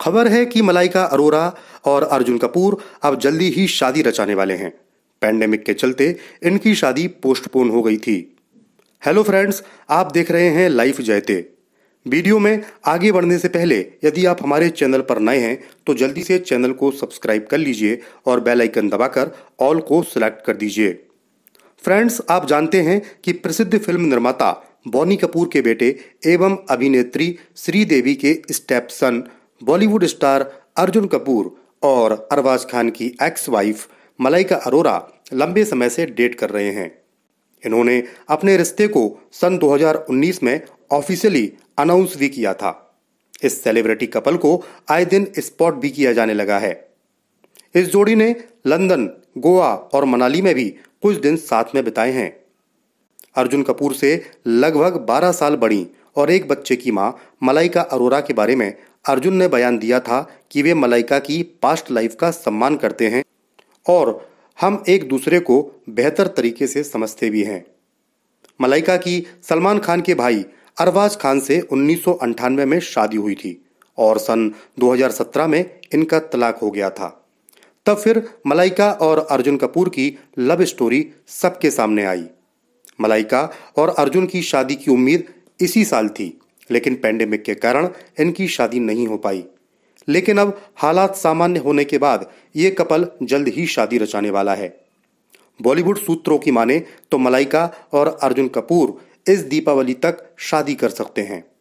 खबर है कि मलाइका अरोरा और अर्जुन कपूर अब जल्दी ही शादी रचाने वाले हैं पैंडेमिक के चलते इनकी शादी पोस्टपोन हो गई थी हेलो फ्रेंड्स आप देख रहे हैं लाइफ जयते वीडियो में आगे बढ़ने से पहले यदि आप हमारे चैनल पर नए हैं तो जल्दी से चैनल को सब्सक्राइब कर लीजिए और बेल आइकन दबाकर ऑल को सिलेक्ट कर दीजिए फ्रेंड्स आप जानते हैं कि प्रसिद्ध फिल्म निर्माता बॉनी कपूर के बेटे एवं अभिनेत्री श्रीदेवी के stepson Bollywood star Arjun Kapoor और अरबाज खान की एक्स वाइफ मलाइका अरोरा लंबे समय से डेट कर रहे हैं इन्होंने अपने रिश्ते को सन 2019 में ऑफिशियली अनाउंस भी किया था इस सेलिब्रिटी कपल को आए दिन स्पॉट भी किया जाने लगा है इस जोड़ी ने लंदन गोवा और मनाली में भी कुछ दिन साथ में बिताए हैं अर्जुन कपूर से लगभग 12 साल बड़ी और एक बच्चे की मां मलाइका अरोरा के बारे में अर्जुन ने बयान दिया था कि वे मलाइका की पास्ट लाइफ का सम्मान करते हैं और हम एक दूसरे को बेहतर तरीके से समझते भी हैं मलाइका की सलमान खान के भाई अरवाज खान से उन्नीस में शादी हुई थी और सन 2017 में इनका तलाक हो गया था तब फिर मलाइका और अर्जुन कपूर की लव स्टोरी सबके सामने आई मलाइका और अर्जुन की शादी की उम्मीद इसी साल थी लेकिन पैंडेमिक के कारण इनकी शादी नहीं हो पाई लेकिन अब हालात सामान्य होने के बाद ये कपल जल्द ही शादी रचाने वाला है बॉलीवुड सूत्रों की माने तो मलाइका और अर्जुन कपूर इस दीपावली तक शादी कर सकते हैं